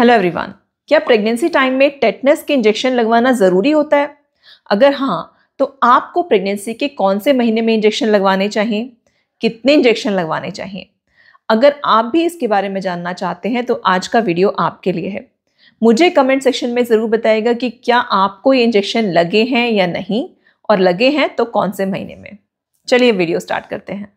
hello everyone क्या pregnancy time में tetanus के इंजेक्शन लगवाना ज़रूरी होता है अगर हाँ तो आपको प्रेगनेंसी के कौन से महीने में इंजेक्शन लगवाने चाहिए कितने इंजेक्शन लगवाने चाहिए अगर आप भी इसके बारे में जानना चाहते हैं तो आज का वीडियो आपके लिए है मुझे कमेंट सेक्शन में ज़रूर बताएगा कि क्या आपको ये इंजेक्शन लगे हैं या नहीं और लगे हैं तो कौन से महीने में चलिए वीडियो स्टार्ट करते हैं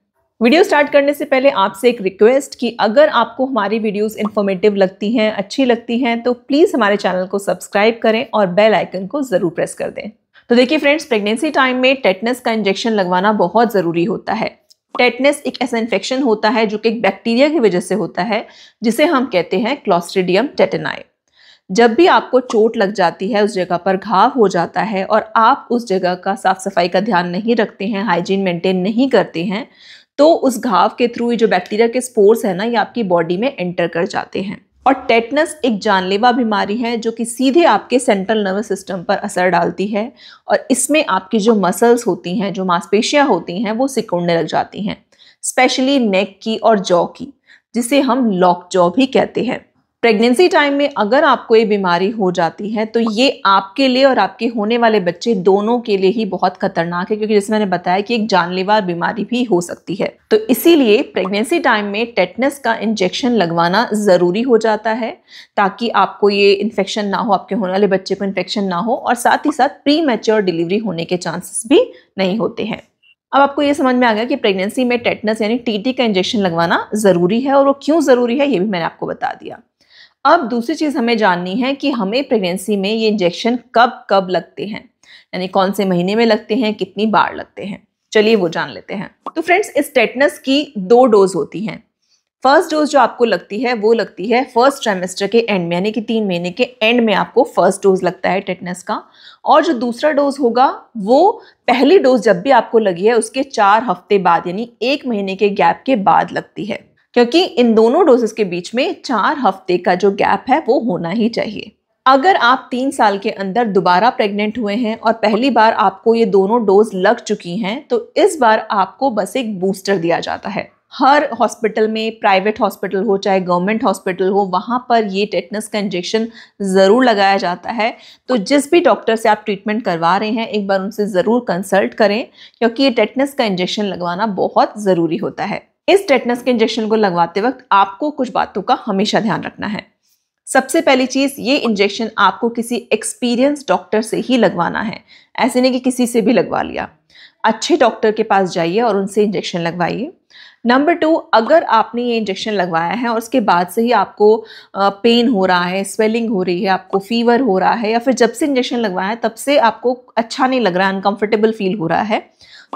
वीडियो स्टार्ट करने से पहले आपसे एक रिक्वेस्ट कि अगर आपको हमारी वीडियोस इन्फॉर्मेटिव लगती हैं अच्छी लगती हैं तो प्लीज़ हमारे चैनल को सब्सक्राइब करें और बेल आइकन को ज़रूर प्रेस कर दें तो देखिए फ्रेंड्स प्रेगनेंसी टाइम में टेटनस का इंजेक्शन लगवाना बहुत ज़रूरी होता है टेटनस एक ऐसा इन्फेक्शन होता है जो कि एक बैक्टीरिया की वजह से होता है जिसे हम कहते हैं क्लॉस्ट्रीडियम टेटनाई जब भी आपको चोट लग जाती है उस जगह पर घाव हो जाता है और आप उस जगह का साफ सफाई का ध्यान नहीं रखते हैं हाइजीन मेंटेन नहीं करते हैं तो उस घाव के थ्रू ये जो बैक्टीरिया के स्पोर्स है ना ये आपकी बॉडी में एंटर कर जाते हैं और टेटनस एक जानलेवा बीमारी है जो कि सीधे आपके सेंट्रल नर्वस सिस्टम पर असर डालती है और इसमें आपकी जो मसल्स होती हैं जो मांसपेशियां होती हैं वो सिकुड़ने लग जाती हैं स्पेशली नेक की और जॉ की जिसे हम लॉक जॉ भी कहते हैं प्रेगनेंसी टाइम में अगर आपको ये बीमारी हो जाती है तो ये आपके लिए और आपके होने वाले बच्चे दोनों के लिए ही बहुत खतरनाक है क्योंकि जैसे मैंने बताया कि एक जानलेवा बीमारी भी हो सकती है तो इसीलिए प्रेगनेंसी टाइम में टेटनस का इंजेक्शन लगवाना ज़रूरी हो जाता है ताकि आपको ये इन्फेक्शन ना हो आपके होने वाले बच्चे को इन्फेक्शन ना हो और साथ ही साथ प्री मैच्योर डिलीवरी होने के चांसेस भी नहीं होते हैं अब आपको ये समझ में आ गया कि प्रेगनेंसी में टेटनस यानी टीटी का इंजेक्शन लगवाना ज़रूरी है और वो क्यों ज़रूरी है ये भी मैंने आपको बता दिया अब दूसरी चीज़ हमें जाननी है कि हमें प्रेगनेंसी में ये इंजेक्शन कब कब लगते हैं यानी कौन से महीने में लगते हैं कितनी बार लगते हैं चलिए वो जान लेते हैं तो फ्रेंड्स इस टेटनस की दो डोज होती हैं फर्स्ट डोज जो आपको लगती है वो लगती है फर्स्ट ट्रेमेस्टर के एंड में यानी कि तीन महीने के एंड में आपको फर्स्ट डोज लगता है टेटनस का और जो दूसरा डोज होगा वो पहली डोज जब भी आपको लगी है उसके चार हफ्ते बाद यानी एक महीने के गैप के बाद लगती है क्योंकि इन दोनों डोजेस के बीच में चार हफ्ते का जो गैप है वो होना ही चाहिए अगर आप तीन साल के अंदर दोबारा प्रेग्नेंट हुए हैं और पहली बार आपको ये दोनों डोज लग चुकी हैं तो इस बार आपको बस एक बूस्टर दिया जाता है हर हॉस्पिटल में प्राइवेट हॉस्पिटल हो चाहे गवर्नमेंट हॉस्पिटल हो वहाँ पर ये टेटनस का इंजेक्शन ज़रूर लगाया जाता है तो जिस भी डॉक्टर से आप ट्रीटमेंट करवा रहे हैं एक बार उनसे ज़रूर कंसल्ट करें क्योंकि ये टेटनस का इंजेक्शन लगवाना बहुत ज़रूरी होता है इस टेटनस के इंजेक्शन को लगवाते वक्त आपको कुछ बातों का हमेशा ध्यान रखना है सबसे पहली चीज़ ये इंजेक्शन आपको किसी एक्सपीरियंस डॉक्टर से ही लगवाना है ऐसे नहीं कि किसी से भी लगवा लिया अच्छे डॉक्टर के पास जाइए और उनसे इंजेक्शन लगवाइए नंबर टू अगर आपने ये इंजेक्शन लगवाया है और उसके बाद से ही आपको पेन हो रहा है स्वेलिंग हो रही है आपको फीवर हो रहा है या फिर जब से इंजेक्शन लगवाया है तब से आपको अच्छा नहीं लग रहा है अनकम्फर्टेबल फील हो रहा है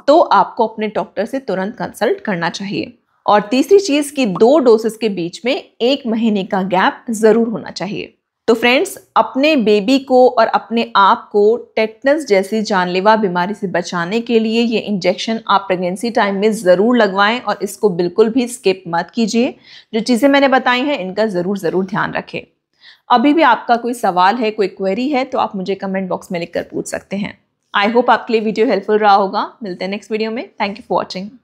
तो आपको अपने डॉक्टर से तुरंत कंसल्ट करना चाहिए और तीसरी चीज़ कि दो डोसेस के बीच में एक महीने का गैप ज़रूर होना चाहिए तो फ्रेंड्स अपने बेबी को और अपने आप को टेटनस जैसी जानलेवा बीमारी से बचाने के लिए ये इंजेक्शन आप प्रेगनेंसी टाइम में ज़रूर लगवाएं और इसको बिल्कुल भी स्किप मत कीजिए जो चीज़ें मैंने बताई हैं इनका ज़रूर ज़रूर ध्यान रखें अभी भी आपका कोई सवाल है कोई क्वेरी है तो आप मुझे कमेंट बॉक्स में लिख पूछ सकते हैं आई होप आपके लिए वीडियो हेल्पफुल रहा होगा मिलते हैं नेक्स्ट वीडियो में थैंक यू फॉर वॉचिंग